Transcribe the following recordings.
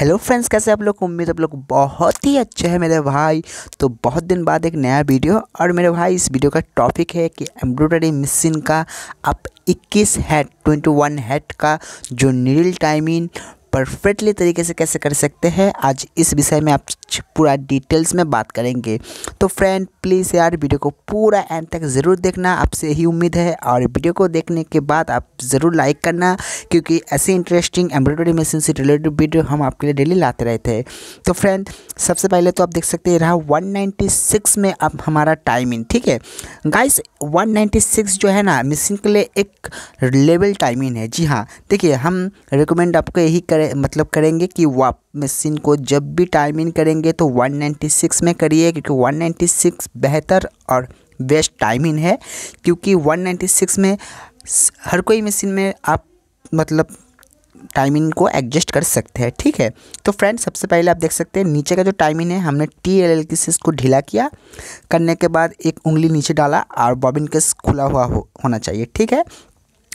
hello friends कैसे आप लोग उम्मीद आप लोग बहुत ही अच्छे हैं मेरे भाई तो बहुत दिन बाद एक नया वीडियो और मेरे भाई इस वीडियो का टॉपिक है कि एम्ब्रॉयडरी मशीन का आप 21 हेड 21 हेड का जो नीडल टाइमिंग परफेक्टली तरीके से कैसे कर सकते हैं आज इस विषय में आप पूरा डिटेल्स में बात करेंगे तो फ्रेंड प्लीज़ यार वीडियो को पूरा एंड तक ज़रूर देखना आपसे ही उम्मीद है और वीडियो को देखने के बाद आप ज़रूर लाइक करना क्योंकि ऐसी इंटरेस्टिंग एम्ब्रॉयडरी मशीन से रिलेटेड वीडियो हम आपके लिए डेली लाते रहते हैं तो फ्रेंड सबसे पहले तो आप देख सकते हैं रहा वन में अब हमारा टाइमिंग ठीक है गाइस 196 जो है ना मशीन के लिए एक लेवल टाइमिंग है जी हाँ देखिए हम रिकमेंड आपको यही कर करे मतलब करेंगे कि वाप मशीन को जब भी टाइम इन करेंगे तो 196 में करिए क्योंकि 196 बेहतर और बेस्ट टाइम इन है क्योंकि 196 में हर कोई मशीन में आप मतलब टाइमिंग को एडजस्ट कर सकते हैं ठीक है तो फ्रेंड सबसे पहले आप देख सकते हैं नीचे का जो टाइमिंग है हमने टी एल एल की को ढीला किया करने के बाद एक उंगली नीचे डाला और बॉबिन केस खुला हुआ हो, होना चाहिए ठीक है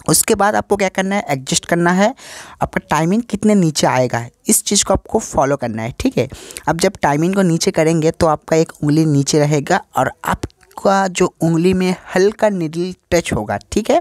उसके बाद आपको क्या करना है एडजस्ट करना है आपका टाइमिंग कितने नीचे आएगा इस चीज़ को आपको फॉलो करना है ठीक है अब जब टाइमिंग को नीचे करेंगे तो आपका एक उंगली नीचे रहेगा और आप आपका जो उंगली में हल्का निडिल टच होगा ठीक है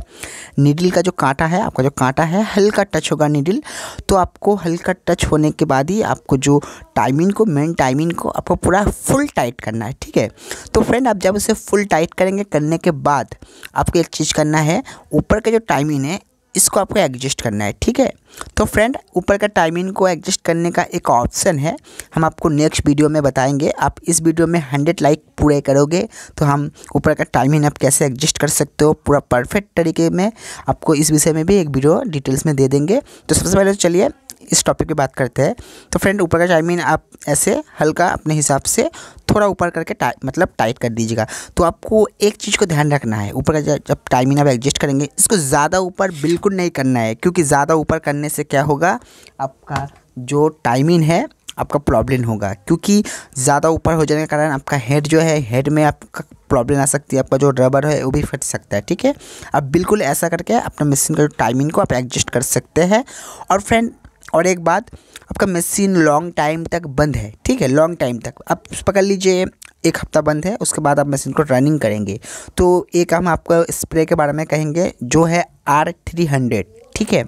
निडिल का जो कांटा है आपका जो कांटा है हल्का टच होगा निडिल तो आपको हल्का टच होने के बाद ही आपको जो टाइमिंग को मेन टाइमिंग को आपको पूरा फुल टाइट करना है ठीक है तो फ्रेंड आप जब उसे फुल टाइट करेंगे करने के बाद आपको एक चीज़ करना है ऊपर का जो टाइमिंग है इसको आपको एडजस्ट करना है ठीक है तो फ्रेंड ऊपर का टाइमिंग को एडजस्ट करने का एक ऑप्शन है हम आपको नेक्स्ट वीडियो में बताएंगे आप इस वीडियो में हंड्रेड लाइक पूरे करोगे तो हम ऊपर का टाइमिंग आप कैसे एडजस्ट कर सकते हो पूरा परफेक्ट तरीके में आपको इस विषय में भी एक वीडियो डिटेल्स में दे देंगे तो सबसे पहले तो चलिए इस टॉपिक पे बात करते हैं तो फ्रेंड ऊपर का टाइमिंग आप ऐसे हल्का अपने हिसाब से थोड़ा ऊपर करके टाइ मतलब टाइट कर दीजिएगा तो आपको एक चीज़ को ध्यान रखना है ऊपर का जब टाइमिंग आप एडजस्ट करेंगे इसको ज़्यादा ऊपर बिल्कुल नहीं करना है क्योंकि ज़्यादा ऊपर करने से क्या होगा आपका जो टाइमिंग है आपका प्रॉब्लम होगा क्योंकि ज़्यादा ऊपर हो जाने के कारण आपका हेड जो है हेड में आपका प्रॉब्लम आ सकती है आपका जो रबर है वो भी फट सकता है ठीक है आप बिल्कुल ऐसा करके अपने मशीन का जो टाइमिंग को आप एडजस्ट कर सकते हैं और फ्रेंड और एक बात आपका मशीन लॉन्ग टाइम तक बंद है ठीक है लॉन्ग टाइम तक आप पकड़ लीजिए एक हफ्ता बंद है उसके बाद आप मशीन को रनिंग करेंगे तो एक हम आपको स्प्रे के बारे में कहेंगे जो है आर थ्री हंड्रेड ठीक है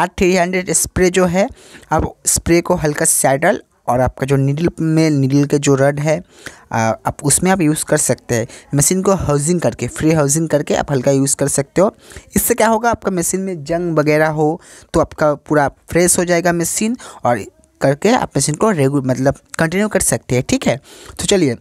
आर थ्री हंड्रेड स्प्रे जो है आप स्प्रे को हल्का सैडल और आपका जो नीडल में नीडल के जो रड है आ, आप उसमें आप यूज़ कर सकते हैं मशीन को हाउसिंग करके फ्री हाउसिंग करके आप हल्का यूज़ कर सकते हो इससे क्या होगा आपका मशीन में जंग वगैरह हो तो आपका पूरा फ्रेश हो जाएगा मशीन और करके आप मशीन को रेगुलर मतलब कंटिन्यू कर सकते हैं ठीक है तो चलिए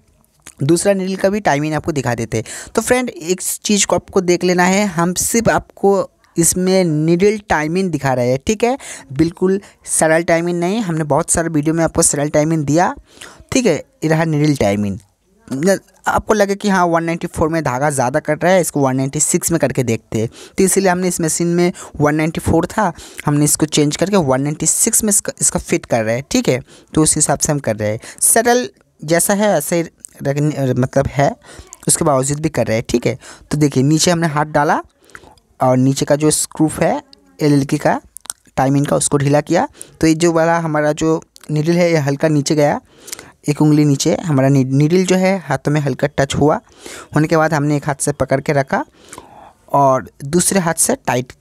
दूसरा नील का भी टाइमिंग आपको दिखा देते हैं तो फ्रेंड एक चीज़ को आपको देख लेना है हम सिर्फ आपको इसमें निडल टाइमिंग दिखा रहा है ठीक है बिल्कुल सरल टाइमिंग नहीं हमने बहुत सारे वीडियो में आपको सरल टाइमिंग दिया ठीक है रहा निडल टाइमिंग आपको लगे कि हाँ 194 में धागा ज़्यादा कट रहा है इसको 196 में करके देखते हैं तो इसीलिए हमने इस मशीन में 194 था हमने इसको चेंज करके 196 में इसका, इसका फिट कर रहे हैं ठीक है तो उस हिसाब से हम कर रहे हैं सरल जैसा है ऐसे मतलब है उसके बावजूद भी कर रहे हैं ठीक है तो देखिए नीचे हमने हाथ डाला और नीचे का जो स्क्रूफ है एल का टाइमिंग का उसको ढीला किया तो ये जो वाला हमारा जो नीडल है ये हल्का नीचे गया एक उंगली नीचे हमारा नीडल जो है हाथों में हल्का टच हुआ होने के बाद हमने एक हाथ से पकड़ के रखा और दूसरे हाथ से टाइट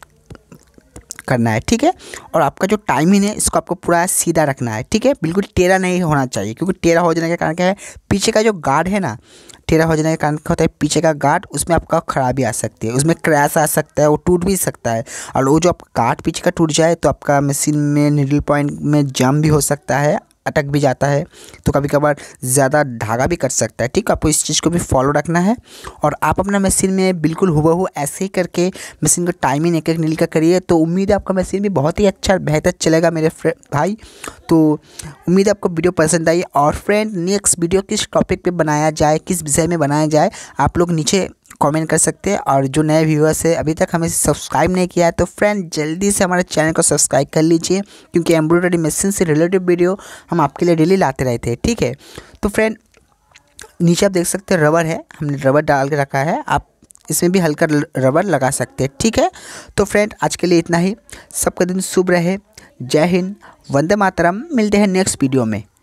करना है ठीक है और आपका जो टाइमिंग है इसको आपको पूरा सीधा रखना है ठीक है बिल्कुल टेढ़ा नहीं होना चाहिए क्योंकि टेढ़ा हो जाने के कारण क्या है पीछे का जो गार्ड है ना टेढ़ा हो जाने के कारण क्या होता है पीछे का गार्ड उसमें आपका खराबी आ सकती है उसमें क्रैश आ सकता है वो टूट भी सकता है और वो जो आपका गार्ड पीछे का टूट जाए तो आपका मशीन में निडल पॉइंट में जम भी हो सकता है अटक भी जाता है तो कभी कभार ज़्यादा धागा भी कट सकता है ठीक आपको इस चीज़ को भी फॉलो रखना है और आप अपना मशीन में बिल्कुल हुआ ऐसे ही करके मशीन को टाइमिंग एक एक नील का करिए तो उम्मीद है आपका मशीन भी बहुत ही अच्छा बेहतर चलेगा मेरे भाई तो उम्मीद है आपको वीडियो पसंद आई और फ्रेंड नेक्स्ट वीडियो किस टॉपिक पर बनाया जाए किस विषय में बनाया जाए आप लोग नीचे कमेंट कर सकते हैं और जो नए व्यूअर्स है अभी तक हमें सब्सक्राइब नहीं किया है तो फ्रेंड जल्दी से हमारे चैनल को सब्सक्राइब कर लीजिए क्योंकि एम्ब्रॉयडरी मशीन से रिलेटेड वीडियो हम आपके लिए डेली लाते रहते हैं ठीक है तो फ्रेंड नीचे आप देख सकते हैं रबर है हमने रबर डाल के रखा है आप इसमें भी हल्का रबर लगा सकते हैं ठीक है तो फ्रेंड आज के लिए इतना ही सबका दिन शुभ रहे जय हिंद वंदे मातरम मिलते हैं नेक्स्ट वीडियो में